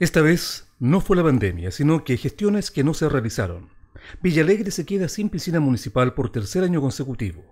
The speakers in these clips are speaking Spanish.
Esta vez no fue la pandemia, sino que gestiones que no se realizaron. Villalegre se queda sin piscina municipal por tercer año consecutivo.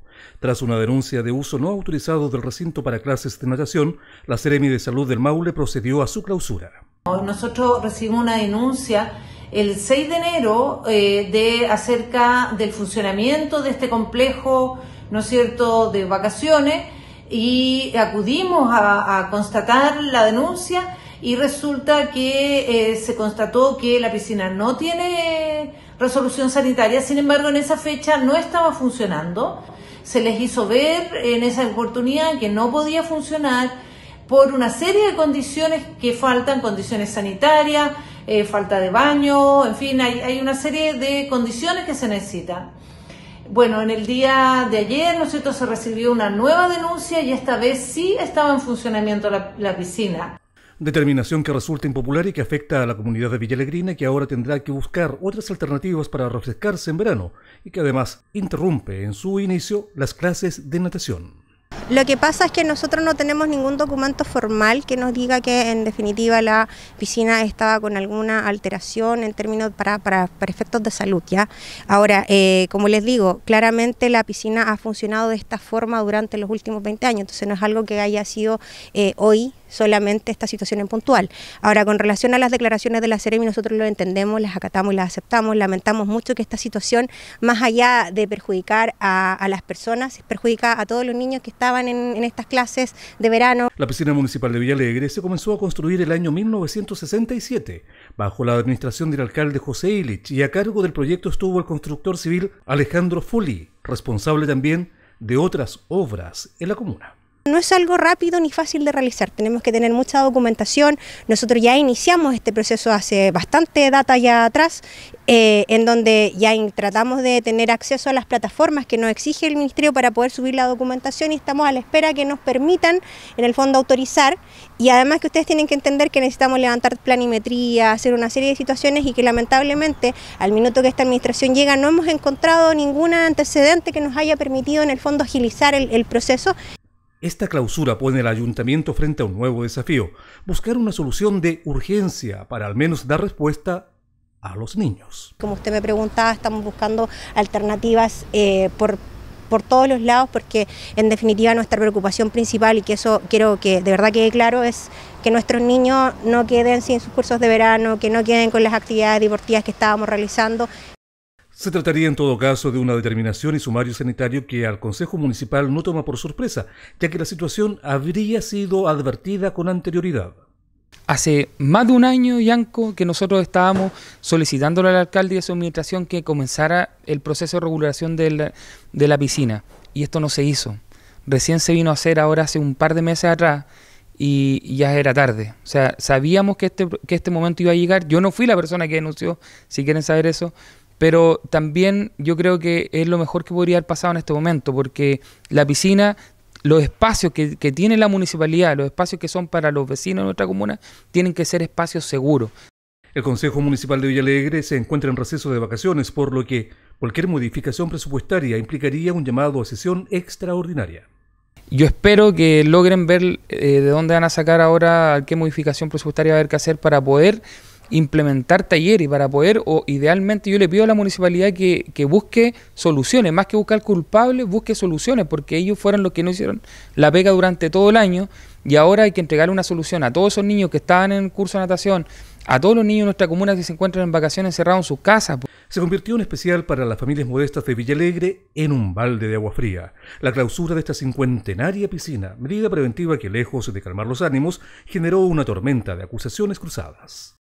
Tras una denuncia de uso no autorizado del recinto para clases de natación, la Seremi de Salud del Maule procedió a su clausura. nosotros recibimos una denuncia el 6 de enero eh, de acerca del funcionamiento de este complejo, ¿no es cierto?, de vacaciones y acudimos a constatar la denuncia y resulta que eh, se constató que la piscina no tiene resolución sanitaria, sin embargo en esa fecha no estaba funcionando. Se les hizo ver en esa oportunidad que no podía funcionar por una serie de condiciones que faltan, condiciones sanitarias, eh, falta de baño, en fin, hay, una serie de condiciones que se necesitan. Bueno, en el día de ayer, ¿no es cierto?, se recibió una nueva denuncia y esta vez sí estaba en funcionamiento la piscina. Determinación que resulta impopular y que afecta a la comunidad de villalegrina que ahora tendrá que buscar otras alternativas para refrescarse en verano y que además interrumpe en su inicio las clases de natación. Lo que pasa es que nosotros no tenemos ningún documento formal que nos diga que en definitiva la piscina estaba con alguna alteración en términos para, para, efectos de salud. ¿ya? Ahora, eh, como les digo, claramente la piscina ha funcionado de esta forma durante los últimos 20 años, entonces no es algo que haya sido eh, hoy solamente esta situación en puntual. Ahora, con relación a las declaraciones de la Seremi, nosotros lo entendemos, las acatamos y las aceptamos. Lamentamos mucho que esta situación, más allá de perjudicar a, las personas, perjudica a todos los niños que estaban en, estas clases de verano. La piscina municipal de Villalegre se comenzó a construir el año 1967 bajo la administración del alcalde José Illich y a cargo del proyecto estuvo el constructor civil Alejandro Fuli, responsable también de otras obras en la comuna. No es algo rápido ni fácil de realizar, tenemos que tener mucha documentación. Nosotros ya iniciamos este proceso hace bastante data ya atrás, eh, en donde ya tratamos de tener acceso a las plataformas que nos exige el Ministerio para poder subir la documentación y estamos a la espera que nos permitan, en el fondo, autorizar. Y además que ustedes tienen que entender que necesitamos levantar planimetría, hacer una serie de situaciones y que lamentablemente al minuto que esta administración llega no hemos encontrado ningún antecedente que nos haya permitido, en el fondo, agilizar el proceso. Esta clausura pone al ayuntamiento frente a un nuevo desafío, buscar una solución de urgencia para al menos dar respuesta a los niños. Como usted me preguntaba, estamos buscando alternativas eh, por por todos los lados porque en definitiva nuestra preocupación principal y que eso quiero que de verdad quede claro es que nuestros niños no queden sin sus cursos de verano, que no queden con las actividades deportivas que estábamos realizando se trataría en todo caso de una determinación y sumario sanitario que al Consejo Municipal no toma por sorpresa, ya que la situación habría sido advertida con anterioridad. Hace más de un año, Yanco, que nosotros estábamos solicitándole al alcalde y a su administración que comenzara el proceso de regulación de la, piscina, y esto no se hizo. Recién se vino a hacer ahora hace un par de meses atrás, y ya era tarde. O sea, sabíamos que este, que este momento iba a llegar. Yo no fui la persona que denunció, si quieren saber eso, pero también yo creo que es lo mejor que podría haber pasado en este momento, porque la piscina, los espacios que, tiene la municipalidad, los espacios que son para los vecinos de nuestra comuna, tienen que ser espacios seguros. El Consejo Municipal de Villalegre se encuentra en receso de vacaciones, por lo que cualquier modificación presupuestaria implicaría un llamado a sesión extraordinaria. Yo espero que logren ver eh, de dónde van a sacar ahora qué modificación presupuestaria va a haber que hacer para poder implementar talleres para poder, o idealmente yo le pido a la municipalidad que, busque soluciones, más que buscar culpables, busque soluciones, porque ellos fueron los que no hicieron la pega durante todo el año y ahora hay que entregarle una solución a todos esos niños que estaban en el curso de natación, a todos los niños de nuestra comuna que se encuentran en vacaciones cerrados en sus casas. Se convirtió en especial para las familias modestas de Villalegre en un balde de agua fría. La clausura de esta cincuentenaria piscina, medida preventiva que lejos de calmar los ánimos, generó una tormenta de acusaciones cruzadas.